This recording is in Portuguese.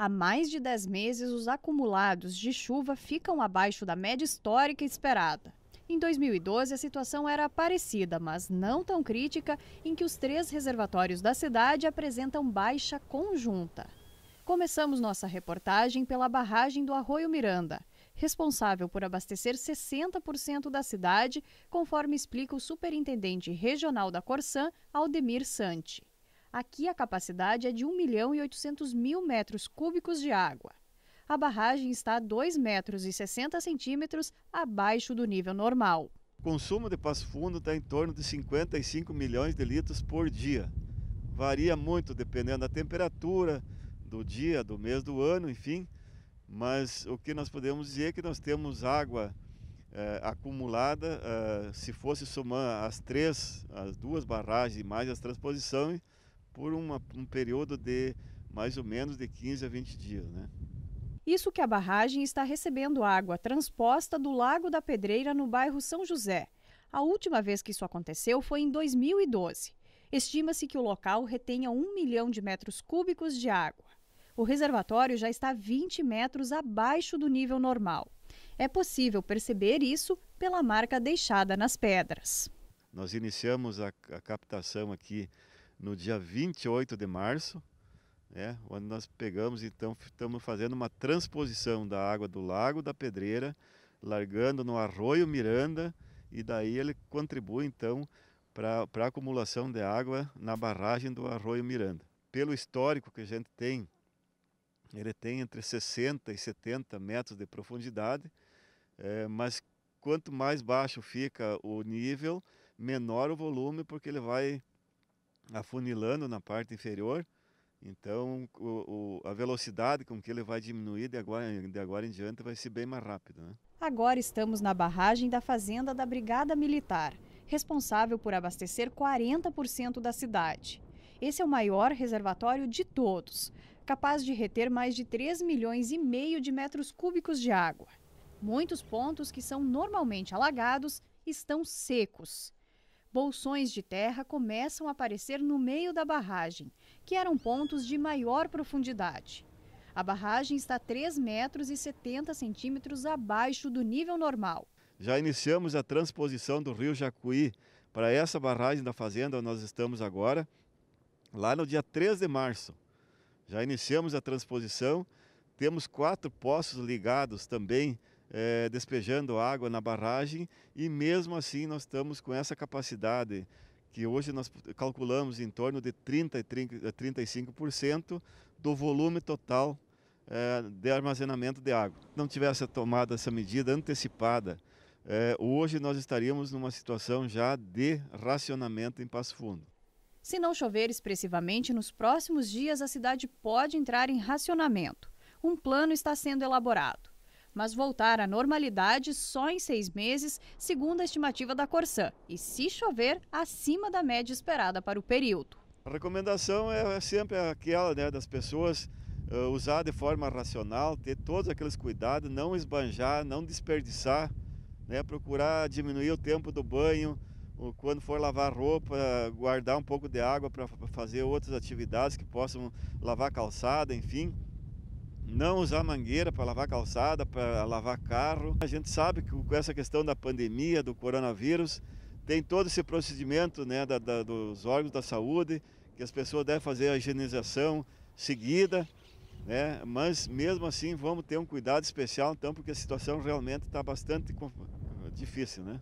Há mais de 10 meses, os acumulados de chuva ficam abaixo da média histórica esperada. Em 2012, a situação era parecida, mas não tão crítica, em que os três reservatórios da cidade apresentam baixa conjunta. Começamos nossa reportagem pela barragem do Arroio Miranda, responsável por abastecer 60% da cidade, conforme explica o superintendente regional da Corsã, Aldemir Sante. Aqui a capacidade é de 1 milhão e 800 mil metros cúbicos de água. A barragem está a 2 metros e 60 centímetros abaixo do nível normal. O consumo de Passo Fundo está em torno de 55 milhões de litros por dia. Varia muito dependendo da temperatura, do dia, do mês, do ano, enfim. Mas o que nós podemos dizer é que nós temos água eh, acumulada, eh, se fosse somar as três, as duas barragens mais as transposições, por uma, um período de mais ou menos de 15 a 20 dias. Né? Isso que a barragem está recebendo água transposta do Lago da Pedreira, no bairro São José. A última vez que isso aconteceu foi em 2012. Estima-se que o local retenha um milhão de metros cúbicos de água. O reservatório já está 20 metros abaixo do nível normal. É possível perceber isso pela marca deixada nas pedras. Nós iniciamos a, a captação aqui no dia 28 de março, né, onde nós pegamos, então, estamos fazendo uma transposição da água do Lago da Pedreira, largando no Arroio Miranda, e daí ele contribui, então, para a acumulação de água na barragem do Arroio Miranda. Pelo histórico que a gente tem, ele tem entre 60 e 70 metros de profundidade, é, mas quanto mais baixo fica o nível, menor o volume, porque ele vai afunilando na parte inferior. Então, o, o, a velocidade com que ele vai diminuir de agora, de agora em diante vai ser bem mais rápida. Né? Agora estamos na barragem da fazenda da Brigada Militar, responsável por abastecer 40% da cidade. Esse é o maior reservatório de todos, capaz de reter mais de 3 milhões e meio de metros cúbicos de água. Muitos pontos que são normalmente alagados estão secos Bolsões de terra começam a aparecer no meio da barragem, que eram pontos de maior profundidade. A barragem está 3 metros e 70 centímetros abaixo do nível normal. Já iniciamos a transposição do rio Jacuí para essa barragem da fazenda onde nós estamos agora, lá no dia 3 de março. Já iniciamos a transposição, temos quatro poços ligados também é, despejando água na barragem e mesmo assim nós estamos com essa capacidade que hoje nós calculamos em torno de 30 35% eh, do volume total é, de armazenamento de água. Se não tivesse tomado essa medida antecipada, é, hoje nós estaríamos numa situação já de racionamento em Passo Fundo. Se não chover expressivamente nos próximos dias, a cidade pode entrar em racionamento. Um plano está sendo elaborado mas voltar à normalidade só em seis meses, segundo a estimativa da Corsã, e se chover, acima da média esperada para o período. A recomendação é sempre aquela né, das pessoas uh, usar de forma racional, ter todos aqueles cuidados, não esbanjar, não desperdiçar, né, procurar diminuir o tempo do banho, quando for lavar roupa, guardar um pouco de água para fazer outras atividades que possam lavar calçada, enfim não usar mangueira para lavar calçada, para lavar carro. A gente sabe que com essa questão da pandemia, do coronavírus, tem todo esse procedimento né, da, da, dos órgãos da saúde, que as pessoas devem fazer a higienização seguida, né? mas mesmo assim vamos ter um cuidado especial, então, porque a situação realmente está bastante difícil. Né?